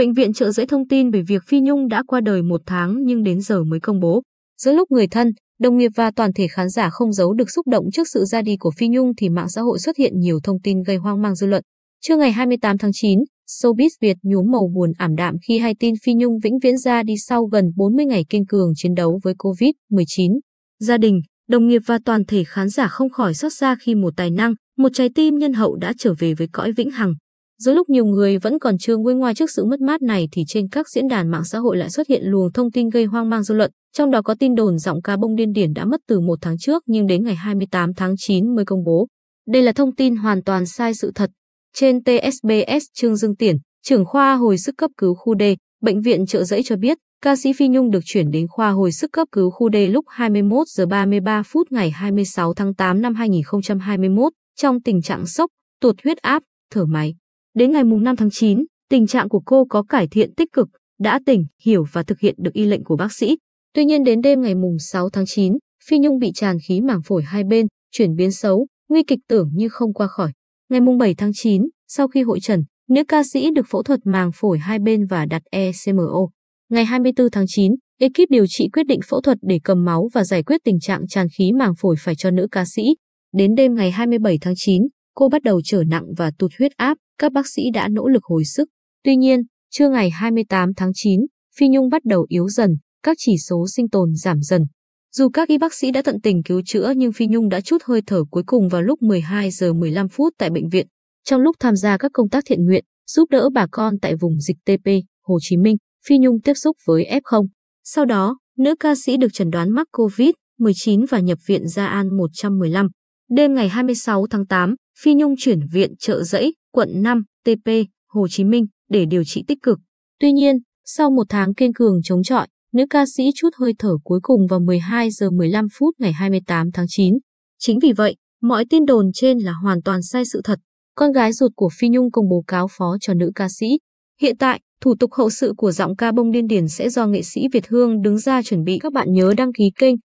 Bệnh viện trợ giấy thông tin về việc Phi Nhung đã qua đời một tháng nhưng đến giờ mới công bố. Giữa lúc người thân, đồng nghiệp và toàn thể khán giả không giấu được xúc động trước sự ra đi của Phi Nhung thì mạng xã hội xuất hiện nhiều thông tin gây hoang mang dư luận. Trưa ngày 28 tháng 9, Showbiz Việt nhuốm màu buồn ảm đạm khi hay tin Phi Nhung vĩnh viễn ra đi sau gần 40 ngày kiên cường chiến đấu với Covid-19. Gia đình, đồng nghiệp và toàn thể khán giả không khỏi xót xa khi một tài năng, một trái tim nhân hậu đã trở về với cõi vĩnh hằng. Giữa lúc nhiều người vẫn còn chưa nguôi ngoai trước sự mất mát này thì trên các diễn đàn mạng xã hội lại xuất hiện luồng thông tin gây hoang mang dư luận, trong đó có tin đồn giọng ca bông điên điển đã mất từ một tháng trước nhưng đến ngày 28 tháng 9 mới công bố. Đây là thông tin hoàn toàn sai sự thật. Trên TSBS Trương Dương Tiển, trưởng khoa hồi sức cấp cứu khu D, bệnh viện Trợ Giấy cho biết, ca sĩ Phi Nhung được chuyển đến khoa hồi sức cấp cứu khu D lúc 21 giờ 33 phút ngày 26 tháng 8 năm 2021 trong tình trạng sốc, tuột huyết áp, thở máy. Đến ngày mùng 5 tháng 9, tình trạng của cô có cải thiện tích cực, đã tỉnh, hiểu và thực hiện được y lệnh của bác sĩ. Tuy nhiên đến đêm ngày mùng 6 tháng 9, Phi Nhung bị tràn khí màng phổi hai bên, chuyển biến xấu, nguy kịch tưởng như không qua khỏi. Ngày mùng 7 tháng 9, sau khi hội trần, nữ ca sĩ được phẫu thuật màng phổi hai bên và đặt ECMO. Ngày 24 tháng 9, ekip điều trị quyết định phẫu thuật để cầm máu và giải quyết tình trạng tràn khí màng phổi phải cho nữ ca sĩ. Đến đêm ngày 27 tháng 9, Cô bắt đầu trở nặng và tụt huyết áp, các bác sĩ đã nỗ lực hồi sức. Tuy nhiên, trưa ngày 28 tháng 9, Phi Nhung bắt đầu yếu dần, các chỉ số sinh tồn giảm dần. Dù các y bác sĩ đã tận tình cứu chữa nhưng Phi Nhung đã chút hơi thở cuối cùng vào lúc 12 giờ 15 phút tại bệnh viện, trong lúc tham gia các công tác thiện nguyện, giúp đỡ bà con tại vùng dịch TP, Hồ Chí Minh, Phi Nhung tiếp xúc với F0. Sau đó, nữ ca sĩ được chẩn đoán mắc COVID-19 và nhập viện gia An 115. Đêm ngày 26 tháng 8, Phi Nhung chuyển viện trợ giấy, quận 5, TP, Hồ Chí Minh để điều trị tích cực. Tuy nhiên, sau một tháng kiên cường chống chọi, nữ ca sĩ chút hơi thở cuối cùng vào 12 giờ 15 phút ngày 28 tháng 9. Chính vì vậy, mọi tin đồn trên là hoàn toàn sai sự thật. Con gái ruột của Phi Nhung công bố cáo phó cho nữ ca sĩ. Hiện tại, thủ tục hậu sự của giọng ca bông điên điển sẽ do nghệ sĩ Việt Hương đứng ra chuẩn bị. Các bạn nhớ đăng ký kênh,